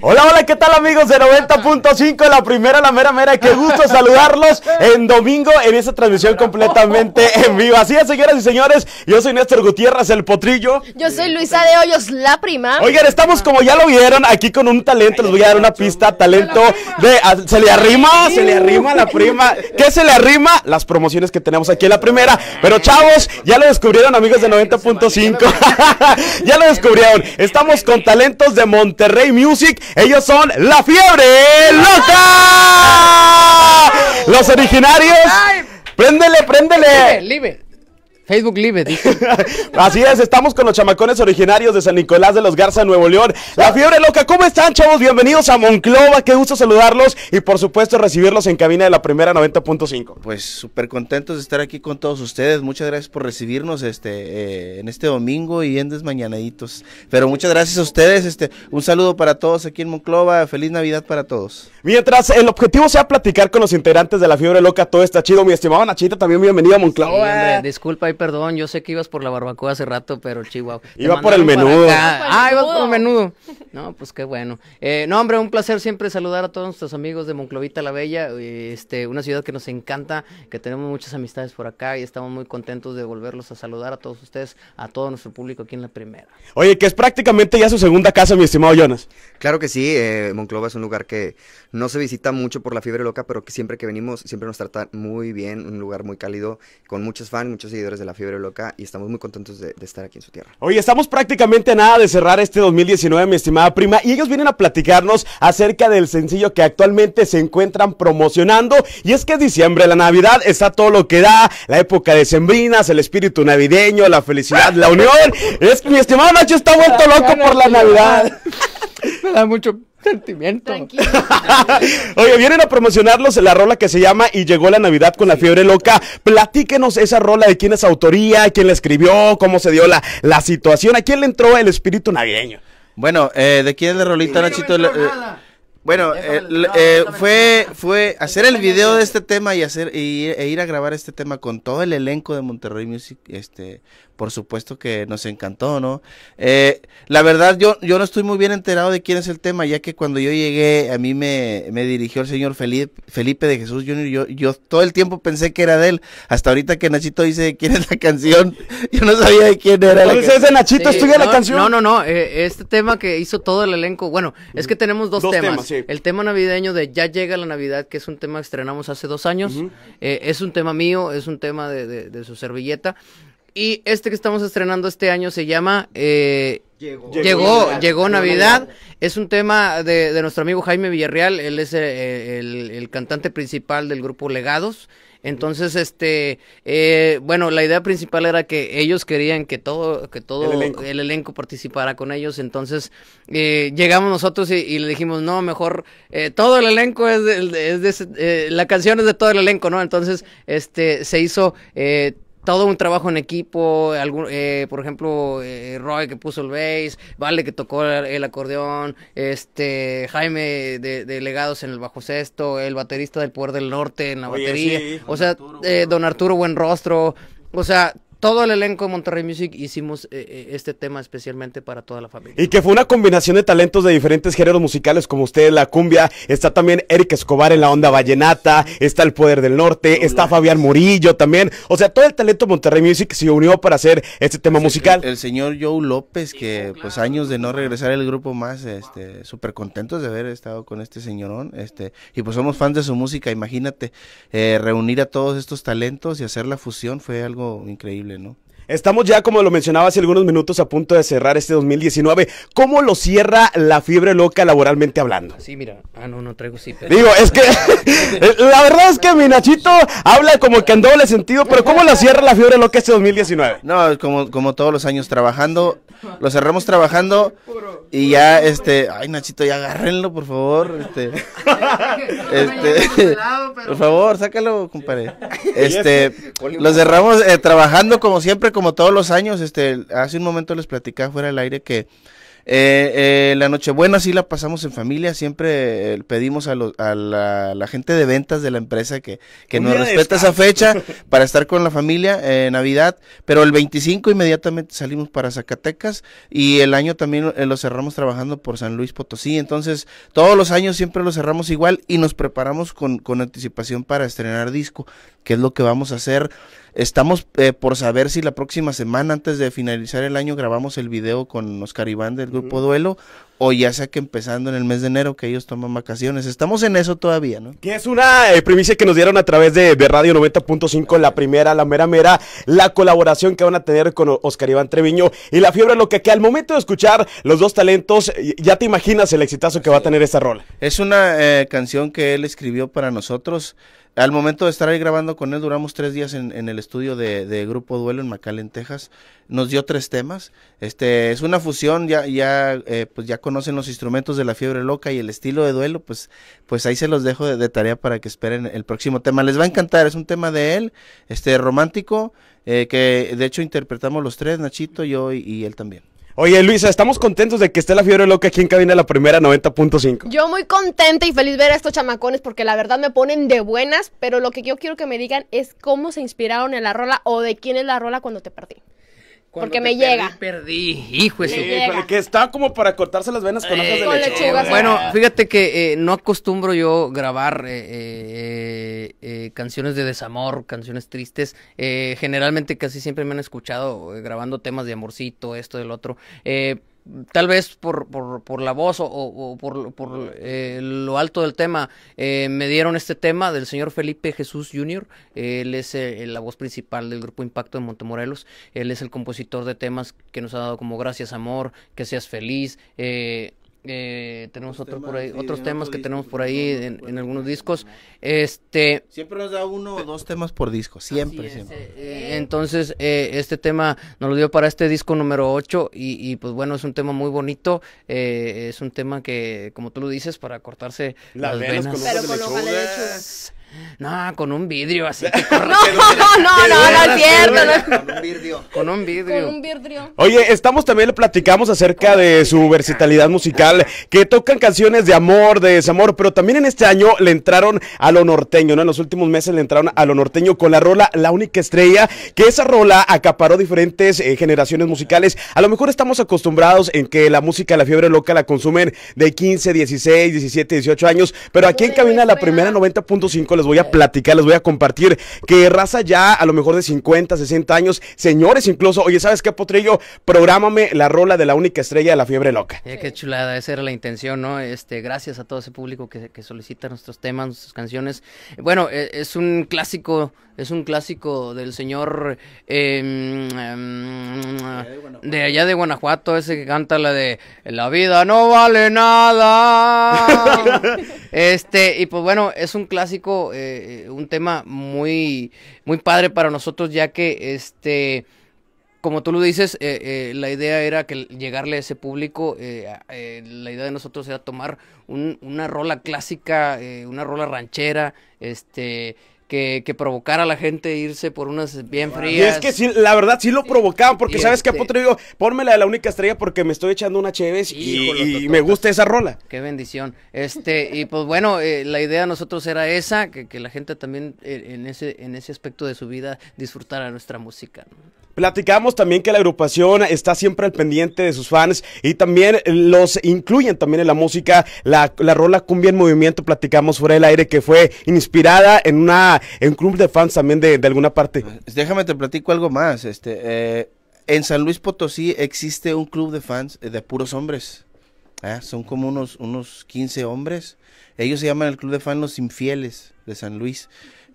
Hola, hola, ¿qué tal amigos de 90.5? La primera, la mera mera, qué gusto saludarlos en domingo en esta transmisión completamente en vivo. Así es, señoras y señores, yo soy Néstor Gutiérrez, el potrillo. Yo soy Luisa de Hoyos, la prima. Oigan, estamos como ya lo vieron, aquí con un talento, les voy a dar una pista, talento de... ¿Se le arrima? ¿Se le arrima la prima? ¿Qué se le arrima? Las promociones que tenemos aquí en la primera. Pero chavos, ya lo descubrieron amigos de 90.5. ya lo descubrieron. Estamos con talentos de Monterrey. Rey Music. Ellos son La Fiebre Loca. Los originarios. Prendele, prendele Facebook Live, dice. Así es, estamos con los chamacones originarios de San Nicolás de los Garza, Nuevo León. La fiebre loca, ¿cómo están, chavos? Bienvenidos a Monclova, qué gusto saludarlos y por supuesto recibirlos en cabina de la primera 90.5. Pues súper contentos de estar aquí con todos ustedes. Muchas gracias por recibirnos este eh, en este domingo y en desmañanaditos. Pero muchas gracias a ustedes, este, un saludo para todos aquí en Monclova, feliz Navidad para todos. Mientras el objetivo sea platicar con los integrantes de la fiebre loca, todo está chido. Mi estimado Nachita, también bienvenido a disculpa y perdón, yo sé que ibas por la barbacoa hace rato, pero Chihuahua. Iba ah, por el menudo. Ah, iba por el menudo. No, pues qué bueno. Eh, no, hombre, un placer siempre saludar a todos nuestros amigos de Monclovita la Bella, este, una ciudad que nos encanta, que tenemos muchas amistades por acá y estamos muy contentos de volverlos a saludar a todos ustedes, a todo nuestro público aquí en la primera. Oye, que es prácticamente ya su segunda casa, mi estimado Jonas. Claro que sí, eh, Monclova es un lugar que no se visita mucho por la fiebre loca, pero que siempre que venimos siempre nos trata muy bien, un lugar muy cálido, con muchos fans, muchos seguidores de la fiebre loca y estamos muy contentos de, de estar aquí en su tierra. Oye, estamos prácticamente a nada de cerrar este 2019, mi estimado Prima y ellos vienen a platicarnos acerca del sencillo que actualmente se encuentran promocionando y es que es diciembre, la Navidad está todo lo que da, la época de sembrinas, el espíritu navideño, la felicidad, la unión. Es mi estimado Nacho está vuelto loco por la Navidad. Me da mucho sentimiento. Tranquilo, Oye, vienen a promocionarlos la rola que se llama Y llegó la Navidad con la fiebre loca. Platíquenos esa rola de quién es autoría, quién la escribió, cómo se dio la, la situación, a quién le entró el espíritu navideño. Bueno, eh, ¿de quién es la rolita, Nachito? Eh, bueno, fue, fue hacer el video de este tema y hacer e ir a grabar este tema con todo el elenco de Monterrey Music, este, por supuesto que nos encantó, ¿no? Eh, la verdad, yo, yo no estoy muy bien enterado de quién es el tema, ya que cuando yo llegué, a mí me, me dirigió el señor Felipe, Felipe de Jesús Jr. Yo, yo todo el tiempo pensé que era de él. Hasta ahorita que Nachito dice quién es la canción, yo no sabía de quién era. La dice ese Nachito no, la canción. No, no, no. Eh, este tema que hizo todo el elenco, bueno, es que tenemos dos, temas. El tema navideño de Ya llega la Navidad, que es un tema que estrenamos hace dos años. Eh, es un tema mío, es un tema de, de, de su servilleta. Y este que estamos estrenando este año se llama... Eh, llegó. Llegó, Navidad. Es un tema de, nuestro amigo Jaime Villarreal. Él es eh, el, cantante principal del grupo Legados. Entonces, este, eh, bueno, la idea principal era que ellos querían que todo, que todo el elenco, participara con ellos. Entonces, llegamos nosotros y, le dijimos, no, mejor, todo el elenco es, de, es la canción es de todo el elenco, ¿no? Entonces, este, se hizo todo un trabajo en equipo, eh, por ejemplo, eh, Roy que puso el bass, Vale que tocó el, acordeón, este Jaime de, Legados en el bajo sexto, el baterista del Poder del Norte en la batería, eh, o sea, don Arturo Buenrostro, o sea, todo el elenco de Monterrey Music hicimos eh, eh, este tema especialmente para toda la familia. Y que fue una combinación de talentos de diferentes géneros musicales, como ustedes, la cumbia, está también Eric Escobar en la onda vallenata, está El Poder del Norte, está Fabián Murillo también. O sea, todo el talento Monterrey Music se unió para hacer este tema musical. El, señor Joe López, que pues años de no regresar al grupo más, este, súper contentos de haber estado con este señorón, este, y pues somos fans de su música, imagínate, eh, reunir a todos estos talentos y hacer la fusión fue algo increíble. ¿no? Estamos ya, como lo mencionaba hace algunos minutos, a punto de cerrar este 2019. ¿Cómo lo cierra la fiebre loca laboralmente hablando? Sí, mira. Ah, no, no traigo sí. Pero... Digo, es que la verdad es que mi Nachito habla como que en doble sentido, pero ¿cómo lo cierra la fiebre loca este 2019? No, como, como todos los años trabajando, lo cerramos trabajando y ya, este, ay Nachito, ya agárrenlo, por favor, este, este por favor, sácalo, compadre, este, este lo cerramos eh, trabajando como siempre, como todos los años, este, hace un momento les platicaba fuera del aire que eh, eh, la Nochebuena sí la pasamos en familia, siempre eh, pedimos a, la, gente de ventas de la empresa que, nos respeta esa fecha para estar con la familia en Navidad, pero el 25 inmediatamente salimos para Zacatecas y el año también lo cerramos trabajando por San Luis Potosí, entonces todos los años siempre lo cerramos igual y nos preparamos con, con anticipación para estrenar disco, que es lo que vamos a hacer. Estamos eh, por saber si la próxima semana, antes de finalizar el año, grabamos el video con Oscar Iván del grupo Duelo, o ya sea que empezando en el mes de enero que ellos toman vacaciones. Estamos en eso todavía, ¿no? Que es una eh, primicia que nos dieron a través de, Radio 90.5, la primera, la mera mera, la colaboración que van a tener con Oscar Iván Treviño y la fiebre, lo que, que al momento de escuchar los dos talentos, ya te imaginas el exitazo que va a tener esta rola. Es una eh, canción que él escribió para nosotros. Al momento de estar ahí grabando con él, duramos tres días en, el estudio de, Grupo Duelo en McAllen, Texas. Nos dio tres temas. Este, es una fusión, ya, ya, eh, pues ya conocen los instrumentos de la fiebre loca y el estilo de duelo, pues, pues ahí se los dejo de, tarea para que esperen el próximo tema. Les va a encantar, es un tema de él, este, romántico, eh, que de hecho interpretamos los tres, Nachito, yo y él también. Oye, Luisa, estamos contentos de que esté la fiebre loca aquí en cabina la primera 90.5. Yo muy contenta y feliz ver a estos chamacones porque la verdad me ponen de buenas, pero lo que yo quiero que me digan es cómo se inspiraron en la rola o de quién es la rola cuando te perdí. Porque me llega. Perdí, hijo eso. que está como para cortarse las venas con esas eh, de Bueno, ah. fíjate que eh, no acostumbro yo grabar eh, canciones de desamor, canciones tristes. generalmente casi siempre me han escuchado grabando temas de amorcito, esto, del otro tal vez por, por, por la voz o, por, por eh, lo alto del tema, eh, me dieron este tema del señor Felipe Jesús Jr., él es eh, la voz principal del grupo Impacto de Montemorelos, él es el compositor de temas que nos ha dado como Gracias Amor, Que Seas Feliz, eh, tenemos otro por otros temas que tenemos por ahí en, algunos discos. Este siempre nos da uno o dos temas por disco, siempre, eh, eh, entonces, este tema nos lo dio para este disco número 8 y, pues bueno, es un tema muy bonito, es un tema que como tú lo dices para cortarse las, venas, no, con un vidrio así. no, no, no, no, es cierto. Con un vidrio. Con un vidrio. Oye, estamos también, le platicamos acerca de su versatilidad musical, que tocan canciones de amor, de desamor, pero también en este año le entraron a lo norteño, ¿no? En los últimos meses le entraron a lo norteño con la rola La Única Estrella, que esa rola acaparó diferentes eh, generaciones musicales. A lo mejor estamos acostumbrados en que la música, la fiebre loca la consumen de 15, 16, 17, 18 años, pero aquí en la pues, primera 90.5 les voy a platicar, les voy a compartir que raza ya a lo mejor de 50, 60 años, señores incluso, oye, ¿sabes qué, Potrillo? Programame la rola de la única estrella de la fiebre loca. Eh, qué chulada, esa era la intención, ¿no? Este, gracias a todo ese público que, que solicita nuestros temas, nuestras canciones. Bueno, eh, es, un clásico, es un clásico del señor em, em, de allá de Guanajuato, ese que canta la de La vida no vale nada. este, y pues bueno, es un clásico eh, eh, un tema muy, muy padre para nosotros, ya que este como tú lo dices, eh, la idea era que llegarle a ese público, la idea de nosotros era tomar una rola clásica, una rola ranchera, este, que, que provocara a la gente irse por unas bien frías. Y es que sí, la verdad sí lo provocaban, porque sabes que a Potro digo, de la única estrella porque me estoy echando una chévere y, me gusta esa rola. Qué bendición. Este, y pues bueno, eh, la idea de nosotros era esa, que, la gente también eh, en ese, en ese aspecto de su vida disfrutara nuestra música. Platicamos también que la agrupación está siempre al pendiente de sus fans y también los incluyen también en la música, la, rola Cumbia en Movimiento, platicamos fuera del aire, que fue inspirada en una en un club de fans también de, alguna parte. Pues, déjame te platico algo más, este, eh, en San Luis Potosí existe un club de fans eh, de puros hombres, ¿ah? son como unos, unos 15 hombres, ellos se llaman el club de fans Los Infieles de San Luis.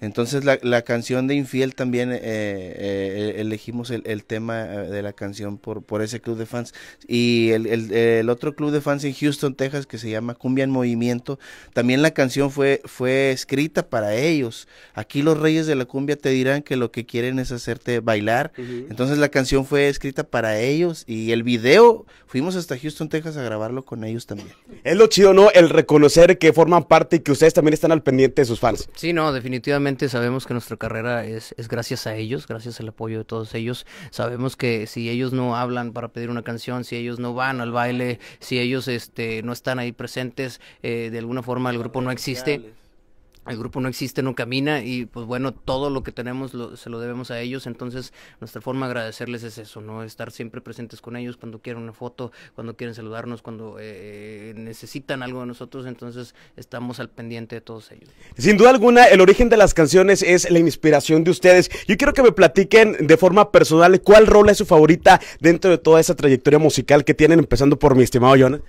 Entonces la, canción de Infiel también eh, eh, elegimos el, tema eh, de la canción por, por ese club de fans. Y el, otro club de fans en Houston, Texas, que se llama Cumbia en Movimiento, también la canción fue, fue escrita para ellos. Aquí los reyes de la cumbia te dirán que lo que quieren es hacerte bailar. Entonces la canción fue escrita para ellos y el video, fuimos hasta Houston, Texas a grabarlo con ellos también. Es lo chido, ¿no? El reconocer que forman parte y que ustedes también están al pendiente de sus fans. Sí, no, definitivamente sabemos que nuestra carrera es, gracias a ellos, gracias al apoyo de todos ellos. Sabemos que si ellos no hablan para pedir una canción, si ellos no van al baile, si ellos este, no están ahí presentes, eh, de alguna forma el grupo no existe el grupo no existe, no camina y pues bueno, todo lo que tenemos se lo debemos a ellos, entonces nuestra forma de agradecerles es eso, ¿no? Estar siempre presentes con ellos cuando quieren una foto, cuando quieren saludarnos, cuando eh, eh, necesitan algo de nosotros, entonces estamos al pendiente de todos ellos. Sin duda alguna, el origen de las canciones es la inspiración de ustedes. Yo quiero que me platiquen de forma personal cuál rol es su favorita dentro de toda esa trayectoria musical que tienen, empezando por mi estimado Jonas.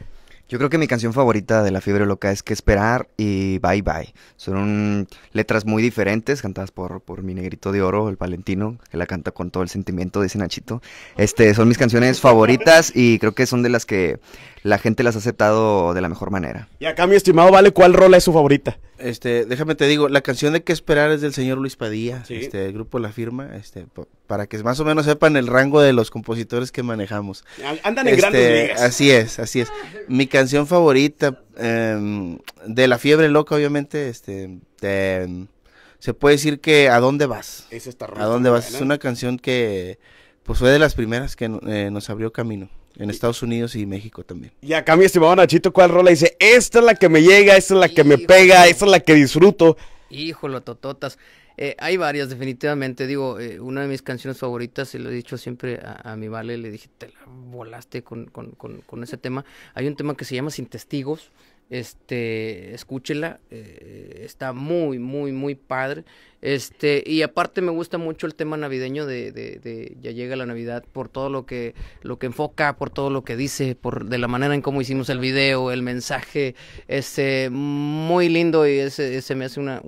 Yo creo que mi canción favorita de La Fiebre Loca es Que Esperar y Bye Bye. Son letras muy diferentes, cantadas por, mi negrito de oro, el Valentino, que la canta con todo el sentimiento, ese Nachito. Este, son mis canciones favoritas y creo que son de las que la gente las ha aceptado de la mejor manera. Y acá, mi estimado Vale, ¿cuál rola es su favorita? Este, déjame te digo, la canción de qué esperar es del señor Luis Padilla, este, el grupo La Firma, este, para que más o menos sepan el rango de los compositores que manejamos. Andan en grandes este, ligas. Así es, así es. Mi canción favorita em, de La Fiebre Loca, obviamente, este, se puede decir que ¿A dónde vas? Es esta ¿A dónde vas? Es una canción que pues fue de las primeras que eh, nos abrió camino. En Estados Unidos y México también. Y acá mi estimado Nachito, ¿cuál rola? Dice, esta es la que me llega, esta es la que me pega, esta es la que disfruto. Híjole, tototas. Eh, hay varias, definitivamente. Digo, eh, una de mis canciones favoritas, y lo he dicho siempre a, mi Vale, le dije, te la volaste con, con, con, con, ese tema. Hay un tema que se llama Sin Testigos. Este, escúchela. Eh, está muy, muy, muy padre. Este, y aparte me gusta mucho el tema navideño de, de, Ya llega la Navidad por todo lo que, lo que enfoca, por todo lo que dice, por de la manera en cómo hicimos el video, el mensaje. Este, muy lindo y ese, me hace una,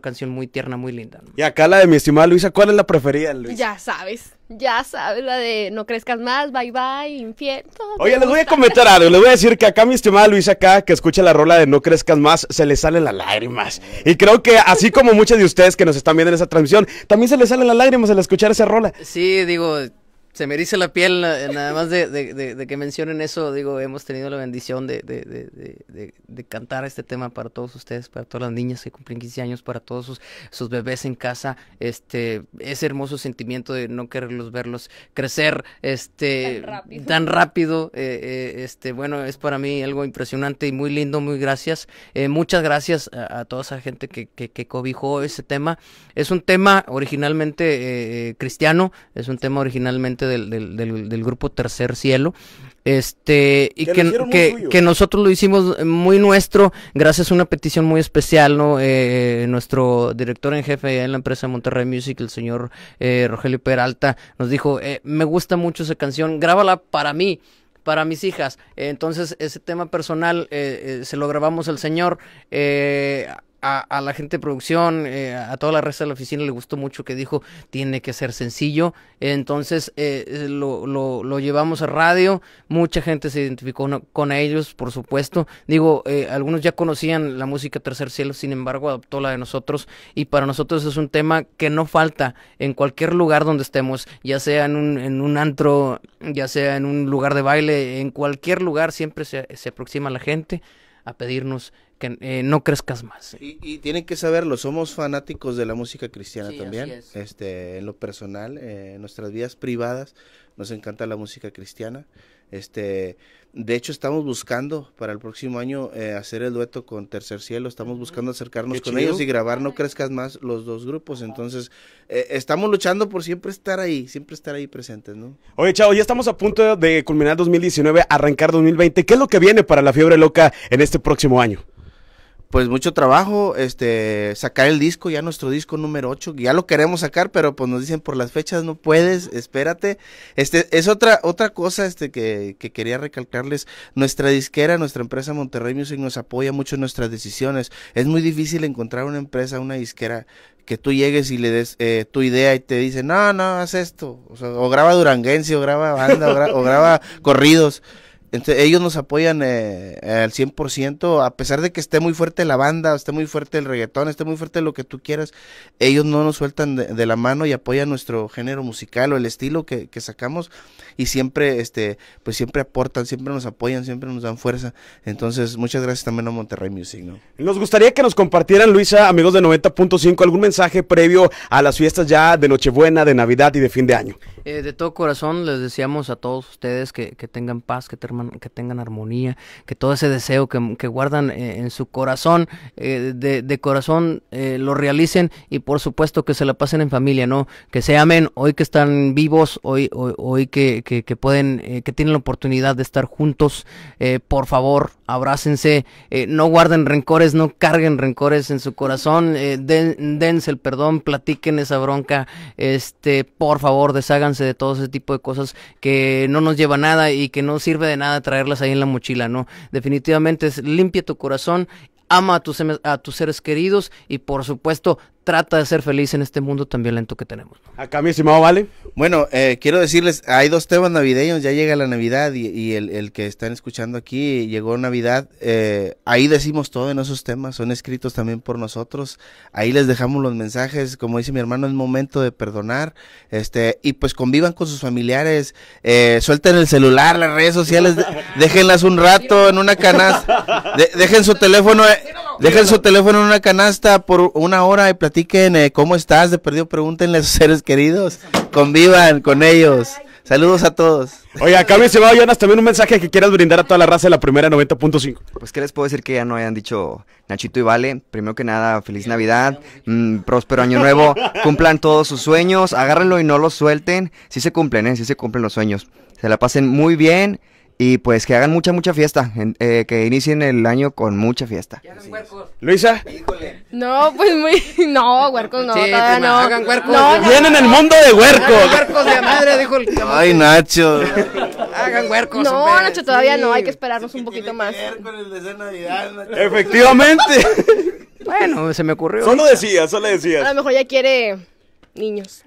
canción muy tierna, muy linda. Y acá la de mi estimada Luisa, ¿cuál es la preferida, Luisa? Ya sabes. Ya sabes, la de no crezcas más, bye bye, infierno Oye, les voy a comentar algo. Les voy a decir que acá mi estimada Luisa, acá que escucha la rola de no crezcas más, se le salen las lágrimas. Y creo que así como muchas de ustedes que nos están viendo en esa transmisión, también se les salen las lágrimas al escuchar esa rola. Sí, digo, se me dice la piel nada más de, que mencionen eso. Digo, hemos tenido la bendición de, cantar este tema para todos ustedes, para todas las niñas que cumplen 15 años, para todos sus, bebés en casa. Este, ese hermoso sentimiento de no quererlos verlos crecer este, tan rápido. Eh, eh, este, bueno, es para mí algo impresionante y muy lindo. Muy gracias. Eh, muchas gracias a, toda esa gente que, que, cobijó ese tema. Es un tema originalmente cristiano, es un tema originalmente del, grupo Tercer Cielo. Este, y que, que, nosotros lo hicimos eh, muy nuestro, gracias a una petición muy especial, ¿no? Eh, nuestro director en jefe en la empresa Monterrey Music, el señor eh, Rogelio Peralta, nos dijo, me gusta mucho esa canción, grábala para mí para mis hijas. Entonces, ese tema personal se lo grabamos al señor. Eh, a, la gente de producción, eh, a toda la resta de la oficina le gustó mucho que dijo, tiene que ser sencillo. Entonces eh, eh, lo, lo, lo, llevamos a radio, mucha gente se identificó con ellos, por supuesto. Digo, algunos ya conocían la música Tercer Cielo, sin embargo adoptó la de nosotros y para nosotros es un tema que no falta en cualquier lugar donde estemos, ya sea en un, antro, ya sea en un lugar de baile, en cualquier lugar siempre se, se aproxima la gente a pedirnos que eh, no crezcas más. Y, tienen que saberlo, somos fanáticos de la música cristiana también. Este, en lo personal, eh, en nuestras vidas privadas, nos encanta la música cristiana. Este, de hecho, estamos buscando para el próximo año eh, hacer el dueto con Tercer Cielo. Estamos buscando acercarnos con ellos y grabar No Crezcas Más los dos grupos. Entonces, estamos luchando por siempre estar ahí, siempre estar ahí presentes, ¿no? Oye, Chao, ya estamos a punto de culminar 2019, arrancar 2020. ¿Qué es lo que viene para la fiebre loca en este próximo año? pues mucho trabajo, este, sacar el disco, ya nuestro disco número 8, ya lo queremos sacar, pero pues nos dicen por las fechas no puedes, espérate. Este, es otra, otra cosa, este, que, que quería recalcarles, nuestra disquera, nuestra empresa Monterrey Music nos apoya mucho en nuestras decisiones. Es muy difícil encontrar una empresa, una disquera que tú llegues y le des eh, tu idea y te dicen, no, no, haz esto, o, graba duranguense, o graba banda, o graba corridos ellos nos apoyan eh, al 100%, a pesar de que esté muy fuerte la banda, esté muy fuerte el reggaetón, esté muy fuerte lo que tú quieras, ellos no nos sueltan de, la mano y apoyan nuestro género musical o el estilo que, sacamos y siempre, este, pues siempre aportan, siempre nos apoyan, siempre nos dan fuerza. Entonces, muchas gracias también a Monterrey Music. Nos gustaría que nos compartieran, Luisa, amigos de 90.5, algún mensaje previo a las fiestas ya de Nochebuena, de Navidad y de fin de año. Eh, de todo corazón les deseamos a todos ustedes que, tengan paz, que, que, tengan armonía, que todo ese deseo que, guardan eh, en su corazón, eh, de, corazón, lo realicen y por supuesto que se la pasen en familia, ¿no? Que se amen hoy que están vivos, hoy, hoy, que, que, pueden, que tienen la oportunidad de estar juntos, por favor, abrácense, no guarden rencores, no carguen rencores en su corazón, den, dense el perdón, platiquen esa bronca, este, por favor, desháganse de todo ese tipo de cosas que no nos lleva nada y que no sirve de nada traerlas ahí en la mochila, ¿no? Definitivamente es limpia tu corazón, ama a tus, a tus seres queridos y por supuesto trata de ser feliz en este mundo tan violento que tenemos. Acá, mi estimado Vale. Bueno, eh, quiero decirles, hay dos temas navideños, ya llega la Navidad y, el, que están escuchando aquí, llegó Navidad, eh, ahí decimos todo en esos temas, son escritos también por nosotros, ahí les dejamos los mensajes, como dice mi hermano, es momento de perdonar, este, y pues convivan con sus familiares, eh, suelten el celular, las redes sociales, déjenlas un rato en una canasta, dejen su teléfono... Dejen su teléfono en una canasta por una hora y platiquen eh, cómo estás. De perdido, pregúntenle a sus seres queridos. Convivan con ellos. Saludos a todos. Oye, acá me va Jonas también un mensaje que quieras brindar a toda la raza de la primera 90.5. Pues, ¿qué les puedo decir que ya no hayan dicho Nachito y Vale? Primero que nada, feliz Navidad, mm, próspero año nuevo, cumplan todos sus sueños, agárrenlo y no lo suelten. Sí se cumplen, ¿eh? Sí se cumplen los sueños. Se la pasen muy bien. Y pues que hagan mucha, mucha fiesta. Eh, que inicien el año con mucha fiesta. Luisa. Híjole. No, pues muy. No, huercos no. Sí, todavía no. Hagan huercos. No, Vienen el mundo de huercos. huercos de madre, dijo el. Ay, Nacho. hagan huercos. No, Nacho, todavía no. Hay que esperarnos un poquito más. Con el de Navidad, Efectivamente. bueno, se me ocurrió. Solo decía, solo decías. A lo mejor ya quiere niños.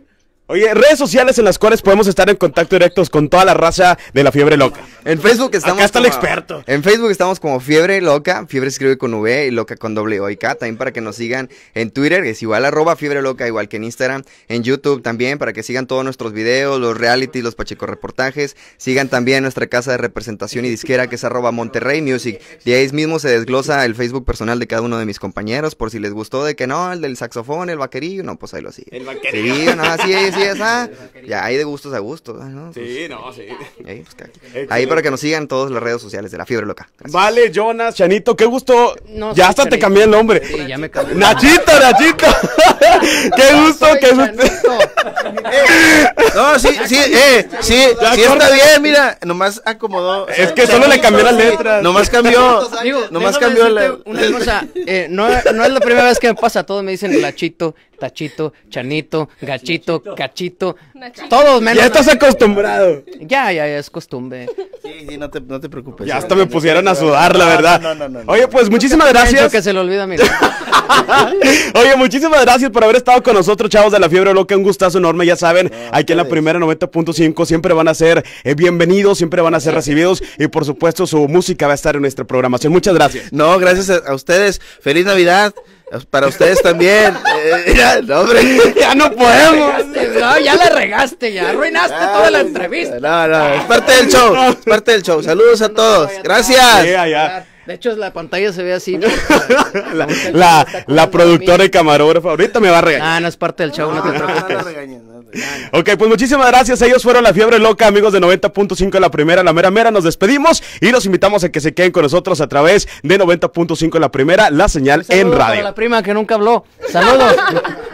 Oye, redes sociales en las cuales podemos estar en contacto directos con toda la raza de la fiebre loca. En Facebook estamos. Acá está como, el experto. En Facebook estamos como Fiebre Loca. Fiebre escribe con V y Loca con W y K. También para que nos sigan en Twitter, que es igual arroba Fiebre Loca, igual que en Instagram. En YouTube también, para que sigan todos nuestros videos, los reality, los Pacheco reportajes. Sigan también nuestra casa de representación y disquera, que es arroba Monterrey Music. De ahí mismo se desglosa el Facebook personal de cada uno de mis compañeros, por si les gustó de que no, el del saxofón, el vaquerillo. No, pues ahí lo El vaquerillo. así es. Ah, ya hay de gustos a gustos, sí, ah, no, sí. Pues, pues, ahí, para que nos sigan todas las redes sociales de La Fiebre Loca. Vale, Jonas, Chanito, qué gusto. ya hasta te cambié el nombre. Nachito, Nachito. qué gusto, qué gusto. no, sí, sí, eh, sí, sí está bien, mira, nomás acomodó. Es que solo le cambió las letras. Nomás cambió, nomás cambió la... Una cosa, eh, no, no es la primera vez que me pasa, todo me dicen Nachito. Tachito, Chanito, Gachito, Cachito, todos menos. Ya estás acostumbrado. Ya, ya, ya es costumbre. Sí, sí, no te, preocupes. Ya hasta me pusieron a sudar, la ah, verdad. No, no, no, Oye, pues muchísimas gracias. que se le olvida, mí. Oye, muchísimas gracias por haber estado con nosotros, chavos de la fiebre loca. Un gustazo enorme, ya saben. Ah, aquí en la primera 90.5 siempre van a ser eh, bienvenidos, siempre van a ser recibidos. Y por supuesto, su música va a estar en nuestra programación. Muchas gracias. No, gracias a ustedes. Feliz Navidad. Para ustedes también. ya, no, hombre. ya no podemos. No, ya la regaste, ya arruinaste toda la entrevista. No, no, es parte del show. Es parte del show. Saludos a todos. Gracias. De hecho, la pantalla se ve así. la, la, productora y camarógrafa ahorita me va a regañar. Ah, no es parte del show, no, te preocupes. Ok, pues muchísimas gracias. Ellos fueron la fiebre loca, amigos de 90.5 la primera, la mera mera. Nos despedimos y los invitamos a que se queden con nosotros a través de 90.5 la primera, la señal en radio. la prima que nunca habló. Saludos.